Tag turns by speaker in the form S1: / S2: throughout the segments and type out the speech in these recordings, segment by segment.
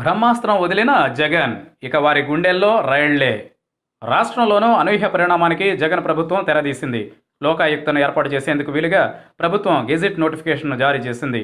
S1: బ్రహ్మాస్త్రం వదిలిన జగన్ ఇక వారి గుండెల్లో రైళ్లే రాష్ట్రంలోనూ అనూహ్య పరిణామానికి జగన్ ప్రభుత్వం తెరదీసింది లోకాయుక్తను ఏర్పాటు చేసేందుకు వీలుగా ప్రభుత్వం గెజిట్ నోటిఫికేషన్ను జారీ చేసింది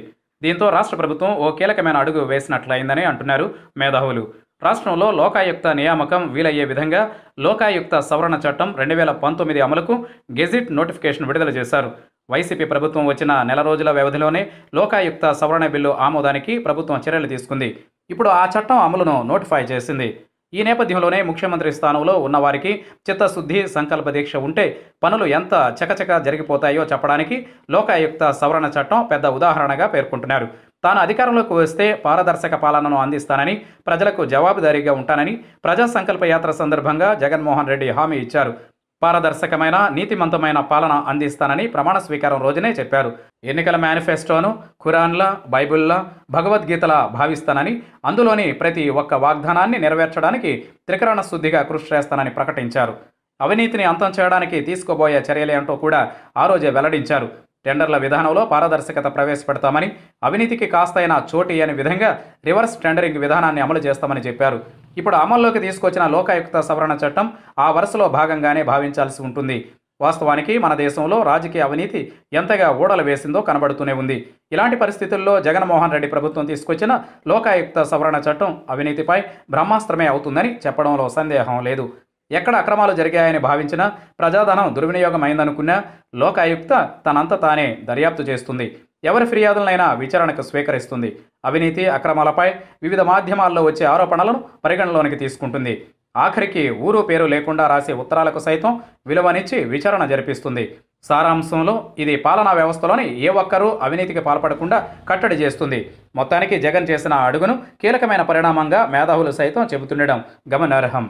S1: దీంతో రాష్ట్ర ప్రభుత్వం ఓ కీలకమైన అడుగు వేసినట్లయిందని అంటున్నారు మేధావులు రాష్ట్రంలో లోకాయుక్త నియామకం వీలయ్యే విధంగా లోకాయుక్త సవరణ చట్టం రెండు వేల పంతొమ్మిది అమలుకు గెజిట్ నోటిఫికేషన్ విడుదల చేశారు వైసీపీ ప్రభుత్వం వచ్చిన నెల రోజుల వ్యవధిలోనే లోకాయుక్త సవరణ బిల్లు ఆమోదానికి ప్రభుత్వం చర్యలు తీసుకుంది ఇప్పుడు ఆ చట్టం అమలును నోటిఫై చేసింది ఈ నేపథ్యంలోనే ముఖ్యమంత్రి స్థానంలో ఉన్నవారికి చిత్తశుద్ధి సంకల్ప దీక్ష ఉంటే పనులు ఎంత చకచక జరిగిపోతాయో చెప్పడానికి లోకాయుక్త సవరణ చట్టం పెద్ద ఉదాహరణగా పేర్కొంటున్నారు తాను అధికారంలోకి వస్తే పారదర్శక పాలనను అందిస్తానని ప్రజలకు జవాబుదారీగా ఉంటానని ప్రజా సంకల్ప యాత్ర సందర్భంగా జగన్మోహన్ రెడ్డి హామీ ఇచ్చారు పారదర్శకమైన నీతిమంతమైన పాలన అందిస్తానని ప్రమాణ స్వీకారం రోజునే చెప్పారు ఎన్నికల మేనిఫెస్టోను ఖురాన్ల బైబిల్లా భగవద్గీతల భావిస్తానని అందులోని ప్రతి ఒక్క వాగ్దానాన్ని నెరవేర్చడానికి త్రికరణ శుద్ధిగా కృషి చేస్తానని ప్రకటించారు అవినీతిని అంతం చేయడానికి తీసుకోబోయే చర్యలేంటో కూడా ఆ రోజే వెల్లడించారు టెండర్ల విధానంలో పారదర్శకత ప్రవేశపెడతామని అవినీతికి కాస్తైనా చోటు అనే విధంగా రివర్స్ టెండరింగ్ విధానాన్ని అమలు చేస్తామని చెప్పారు ఇప్పుడు అమల్లోకి తీసుకొచ్చిన లోకాయుక్త సవరణ చట్టం ఆ వరుసలో భాగంగానే భావించాల్సి ఉంటుంది వాస్తవానికి మన దేశంలో రాజకీయ అవినీతి ఎంతగా ఊడలు వేసిందో కనబడుతూనే ఉంది ఇలాంటి పరిస్థితుల్లో జగన్మోహన్ రెడ్డి ప్రభుత్వం తీసుకొచ్చిన లోకాయుక్త సవరణ చట్టం అవినీతిపై బ్రహ్మాస్త్రమే అవుతుందని చెప్పడంలో సందేహం లేదు ఎక్కడ అక్రమాలు జరిగాయని భావించినా ప్రజాధనం దుర్వినియోగమైందనుకున్నా లోకాయుక్త తనంత తానే దర్యాప్తు చేస్తుంది ఎవరి ఫిర్యాదులనైనా విచారణకు స్వీకరిస్తుంది అవినీతి అక్రమాలపై వివిధ మాధ్యమాల్లో వచ్చే ఆరోపణలను పరిగణలోనికి తీసుకుంటుంది ఆఖరికి ఊరు పేరు లేకుండా రాసే ఉత్తరాలకు సైతం విలువనిచ్చి విచారణ జరిపిస్తుంది సారాంశంలో ఇది పాలనా వ్యవస్థలోని ఏ ఒక్కరూ అవినీతికి పాల్పడకుండా కట్టడి చేస్తుంది మొత్తానికి జగన్ చేసిన అడుగును కీలకమైన పరిణామంగా మేధావులు సైతం చెబుతుండడం గమనార్హం